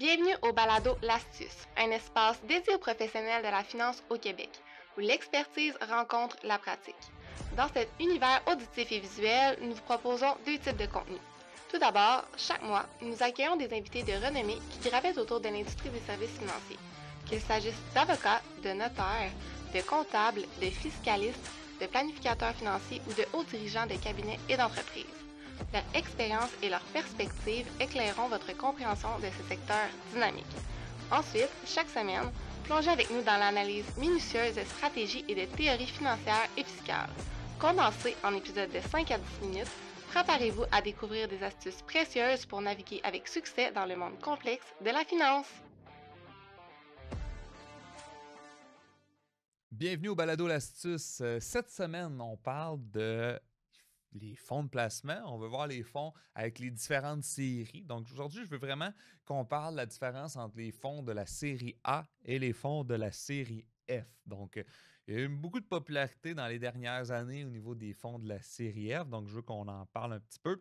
Bienvenue au Balado L'Astuce, un espace dédié aux professionnels de la finance au Québec, où l'expertise rencontre la pratique. Dans cet univers auditif et visuel, nous vous proposons deux types de contenus. Tout d'abord, chaque mois, nous accueillons des invités de renommée qui gravitent autour de l'industrie des services financiers, qu'il s'agisse d'avocats, de notaires, de comptables, de fiscalistes, de planificateurs financiers ou de hauts dirigeants de cabinets et d'entreprises. Leur expérience et leurs perspectives éclaireront votre compréhension de ce secteur dynamique. Ensuite, chaque semaine, plongez avec nous dans l'analyse minutieuse de stratégies et de théories financières et fiscales. Condensées en épisodes de 5 à 10 minutes, préparez-vous à découvrir des astuces précieuses pour naviguer avec succès dans le monde complexe de la finance. Bienvenue au Balado L'Astuce. Euh, cette semaine, on parle de les fonds de placement, on veut voir les fonds avec les différentes séries. Donc aujourd'hui, je veux vraiment qu'on parle de la différence entre les fonds de la série A et les fonds de la série F. Donc euh, il y a eu beaucoup de popularité dans les dernières années au niveau des fonds de la série F, donc je veux qu'on en parle un petit peu.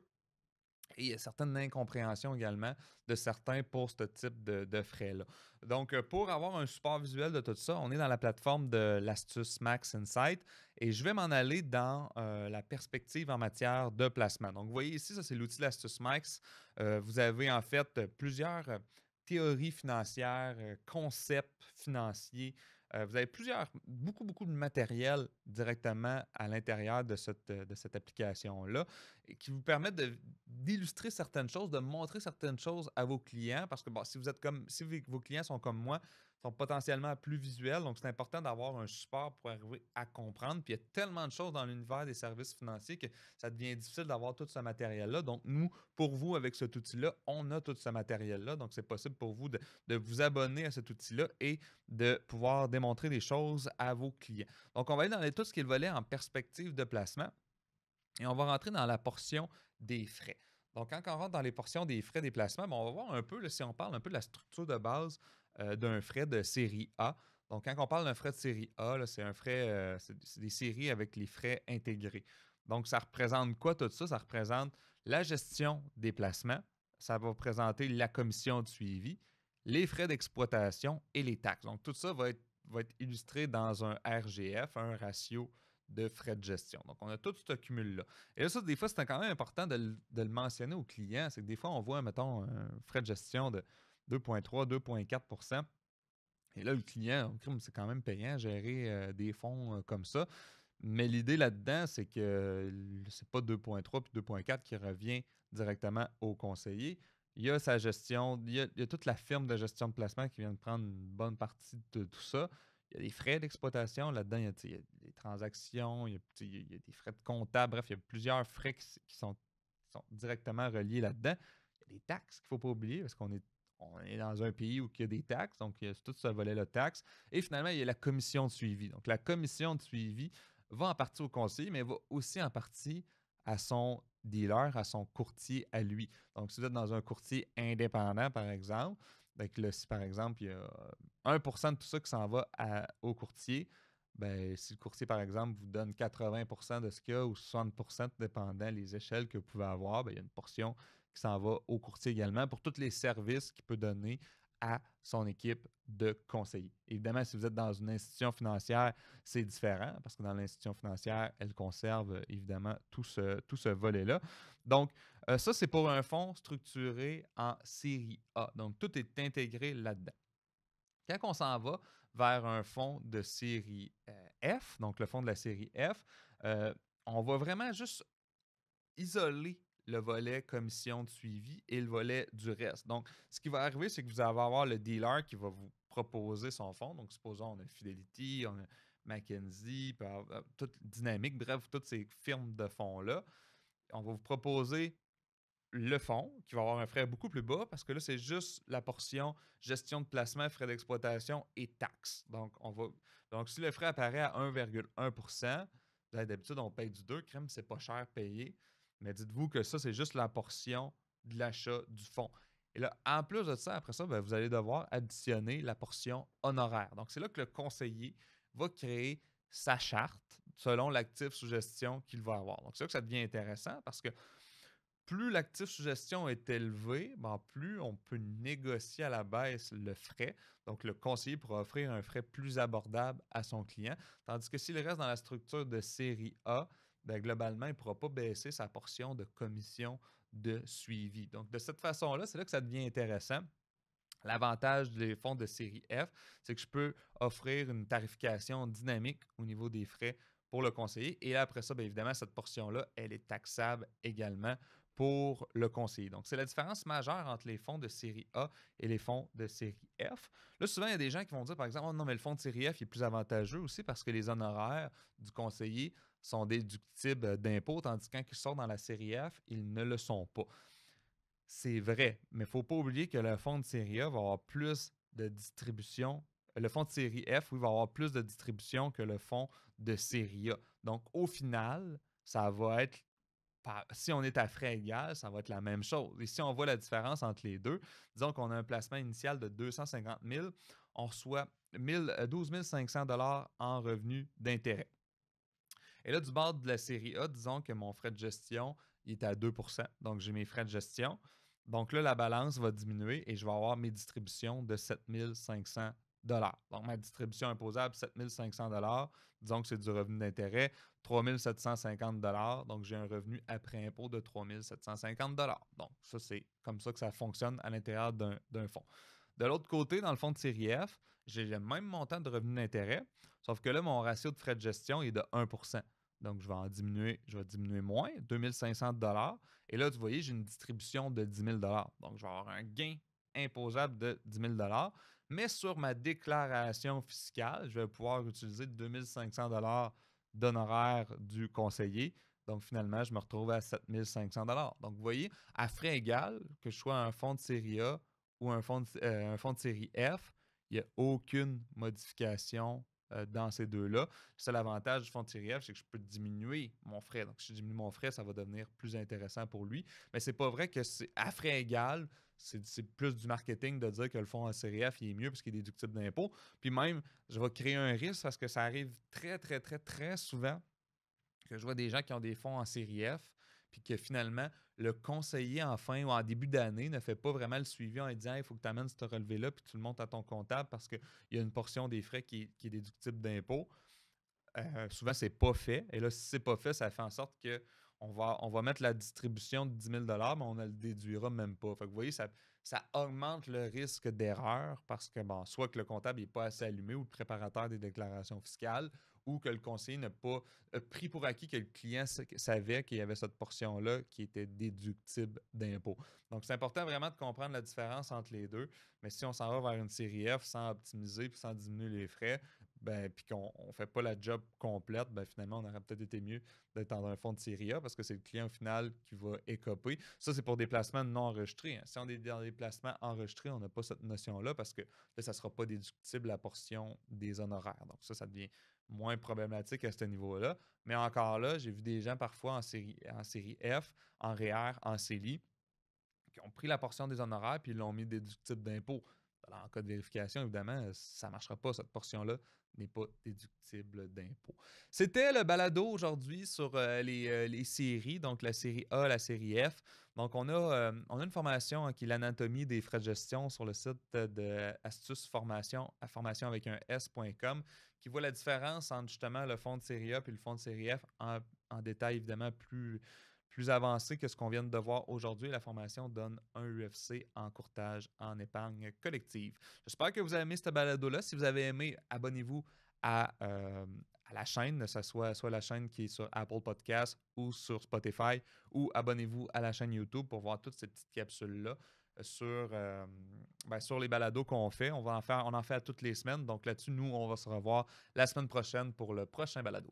Et il y a certaines incompréhensions également de certains pour ce type de, frais-là. Donc, euh, pour avoir un support visuel de tout ça, on est dans la plateforme de l'astuce Max Insight et je vais m'en aller dans euh, la perspective en matière de placement. Donc, vous voyez ici, ça c'est l'outil de l'astuce Max. Euh, vous avez en fait plusieurs théories financières, concepts financiers euh, vous avez plusieurs, beaucoup, beaucoup de matériel directement à l'intérieur de cette, de cette application-là qui vous permet d'illustrer certaines choses, de montrer certaines choses à vos clients. Parce que bon, si vous êtes comme si vos clients sont comme moi, sont potentiellement plus visuels. Donc, c'est important d'avoir un support pour arriver à comprendre. Puis, il y a tellement de choses dans l'univers des services financiers que ça devient difficile d'avoir tout ce matériel-là. Donc, nous, pour vous, avec cet outil-là, on a tout ce matériel-là. Donc, c'est possible pour vous de, vous abonner à cet outil-là et de pouvoir démontrer des choses à vos clients. Donc, on va aller dans les, tout ce qui est en perspective de placement et on va rentrer dans la portion des frais. Donc, quand on rentre dans les portions des frais des placements, ben, on va voir un peu, si on parle un peu de la structure de base euh, d'un frais de série A. Donc, quand on parle d'un frais de série A, c'est un frais, euh, c'est des séries avec les frais intégrés. Donc, ça représente quoi tout ça? Ça représente la gestion des placements, ça va représenter la commission de suivi, les frais d'exploitation et les taxes. Donc, tout ça va être, illustré dans un RGF, un ratio de frais de gestion. Donc, on a tout ce cumul-là. Et là, ça, des fois, c'est quand même important de, de le mentionner aux clients. C'est que des fois, on voit, mettons, un frais de gestion de 2,3, 2,4 Et là, le client, oh, c'est quand même payant gérer euh, des fonds euh, comme ça. Mais l'idée là-dedans, c'est que ce n'est pas 2.3 puis 2.4 qui revient directement au conseiller. Il y a sa gestion, il y a, toute la firme de gestion de placement qui vient de prendre une bonne partie de tout ça. Il y a des frais d'exploitation là-dedans, il, y a des transactions, il y a, des frais de comptable, bref, il y a plusieurs frais qui, sont, qui sont, directement reliés là-dedans. Il y a des taxes qu'il ne faut pas oublier parce qu'on est on est dans un pays où il y a des taxes, donc il y a tout ce volet de taxes. Et finalement, il y a la commission de suivi. Donc la commission de suivi va en partie au conseiller, mais va aussi en partie à son dealer, à son courtier, à lui. Donc si vous êtes dans un courtier indépendant, par exemple, donc ben, là, si par exemple, il y a 1% de tout ça qui s'en va au courtier, ben, si le courtier, par exemple, vous donne 80 de ce qu'il y a ou 60 dépendant les échelles que vous pouvez avoir, ben, il y a une portion s'en va au courtier également pour tous les services qu'il peut donner à son équipe de conseillers. Évidemment, si vous êtes dans une institution financière, c'est différent parce que dans l'institution financière, elle conserve euh, évidemment tout ce, tout ce volet-là. Donc, euh, ça, c'est pour un fonds structuré en série A. Donc, tout est intégré là-dedans. Quand on s'en va vers un fonds de série euh, F, donc le fonds de la série F, on va vraiment juste isoler le volet commission de suivi et le volet du reste. Donc, ce qui va arriver, c'est que vous allez avoir le dealer qui va vous proposer son fonds. Donc, supposons on a Fidelity, on a McKenzie, euh, euh, toute Dynamique, bref, toutes ces firmes de fonds-là. On va vous proposer le fonds qui va avoir un frais beaucoup plus bas parce que là, c'est juste la portion gestion de placement, frais d'exploitation et taxes. Donc, on va, donc, si le frais apparaît à 1,1 ben, d'habitude, on paye du 2, crème, c'est pas cher payé. Mais dites-vous que ça, c'est juste la portion de l'achat du fonds. Et là, en plus de ça, après ça, ben, vous allez devoir additionner la portion honoraire. Donc, c'est là que le conseiller va créer sa charte selon l'actif suggestion qu'il va avoir. Donc, c'est là que ça devient intéressant parce que plus l'actif suggestion est élevé, ben, plus on peut négocier à la baisse le frais. Donc, le conseiller pourra offrir un frais plus abordable à son client. Tandis que s'il reste dans la structure de série A, ben, globalement, il ne pourra pas baisser sa portion de commission de suivi. Donc, de cette façon-là, c'est là que ça devient intéressant. L'avantage des fonds de série F, c'est que je peux offrir une tarification dynamique au niveau des frais pour le conseiller. Et après ça, bien évidemment, cette portion-là, elle est taxable également pour le conseiller. Donc, c'est la différence majeure entre les fonds de série A et les fonds de série F. Là, souvent, il y a des gens qui vont dire, par exemple, oh, non, mais le fonds de série F est plus avantageux aussi parce que les honoraires du conseiller sont déductibles d'impôts, tandis que quand dans la série F, ils ne le sont pas. C'est vrai, mais il ne faut pas oublier que le fonds de série A va avoir plus de distribution le fonds de série F, oui, va avoir plus de distribution que le fonds de série A. Donc, au final, ça va être si on est à frais égal, ça va être la même chose. Et si on voit la différence entre les deux, disons qu'on a un placement initial de 250 000, on reçoit 12 500 euh, en revenus d'intérêt. Et là, du bord de la série A, disons que mon frais de gestion est à 2 donc j'ai mes frais de gestion. Donc là, la balance va diminuer et je vais avoir mes distributions de 7 500 donc, ma distribution imposable, 7500 Disons que c'est du revenu d'intérêt, 3750 Donc, j'ai un revenu après impôt de 3750 Donc, ça, c'est comme ça que ça fonctionne à l'intérieur d'un fonds. De l'autre côté, dans le fonds de F, j'ai le même montant de revenu d'intérêt, sauf que là, mon ratio de frais de gestion est de 1 donc, je vais en diminuer, je vais diminuer moins, 2500 Et là, tu voyez, j'ai une distribution de 10 000 Donc, je vais avoir un gain imposable de 10 000 mais sur ma déclaration fiscale, je vais pouvoir utiliser 2500 d'honoraires du conseiller. Donc, finalement, je me retrouve à 7500 Donc, vous voyez, à frais égal, que je sois un fonds de série A ou un fonds euh, un fonds de série F, il n'y a aucune modification euh, dans ces deux-là. C'est l'avantage du fonds TF c'est que je peux diminuer mon frais. Donc, si je diminue mon frais, ça va devenir plus intéressant pour lui. Mais c'est pas vrai que c'est à frais égal. C'est plus du marketing de dire que le fonds en CRF il est mieux parce qu'il est déductible d'impôts. Puis même, je vais créer un risque parce que ça arrive très, très, très, très souvent que je vois des gens qui ont des fonds en série F puis que finalement, le conseiller en fin ou en début d'année ne fait pas vraiment le suivi en disant il faut que tu amènes ce relevé-là, puis tu le montes à ton comptable parce qu'il y a une portion des frais qui, est déductible d'impôt. Euh, souvent, souvent, n'est pas fait. Et là, si ce n'est pas fait, ça fait en sorte que on va, mettre la distribution de 10 000 mais on ne le déduira même pas. Fait que vous voyez, ça, augmente le risque d'erreur parce que, soit que le comptable n'est pas assez allumé ou le préparateur des déclarations fiscales, ou que le conseiller n'a pas euh, pris pour acquis que le client savait qu'il y avait cette portion-là qui était déductible d'impôt. Donc, c'est important vraiment de comprendre la différence entre les deux. Mais si on s'en va vers une série F sans optimiser puis sans diminuer les frais, ben, puis qu'on ne fait pas la job complète, ben, finalement, on aurait peut-être été mieux d'être dans un fonds de série A parce que c'est le client final qui va écoper. Ça, c'est pour des placements non enregistrés. Hein. Si on est dans des placements enregistrés, on n'a pas cette notion-là parce que là, ça ne sera pas déductible la portion des honoraires. Donc, ça, ça devient moins problématique à ce niveau-là. Mais encore là, j'ai vu des gens parfois en série, en série F, en REER, e en CELI, qui ont pris la portion des honoraires puis ils l'ont mis des déductible d'impôts, en cas de vérification, évidemment, euh, ça ne marchera pas. Cette portion-là n'est pas déductible d'impôt. C'était le balado aujourd'hui sur euh, euh, les, séries, donc la série A, la série F. Donc, on a, on une formation hein, qui est l'anatomie des frais de gestion sur le site de Formation, à formation avec un S.com, qui voit la différence entre justement le fonds de série A et le fonds de série F en détail, évidemment, plus, plus avancé que ce qu'on vient de voir aujourd'hui. La formation donne un UFC en courtage en épargne collective. J'espère que vous avez aimé cette balado-là. Si vous avez aimé, abonnez-vous euh, à, la chaîne, que ce soit, soit la chaîne qui est sur Apple Podcast ou sur Spotify, ou abonnez-vous à la chaîne YouTube pour voir toutes ces petites capsules-là sur, euh, ben, sur les balados qu'on fait. On, va en faire. on en fait toutes les semaines. Donc là-dessus, nous, on va se revoir la semaine prochaine pour le prochain balado.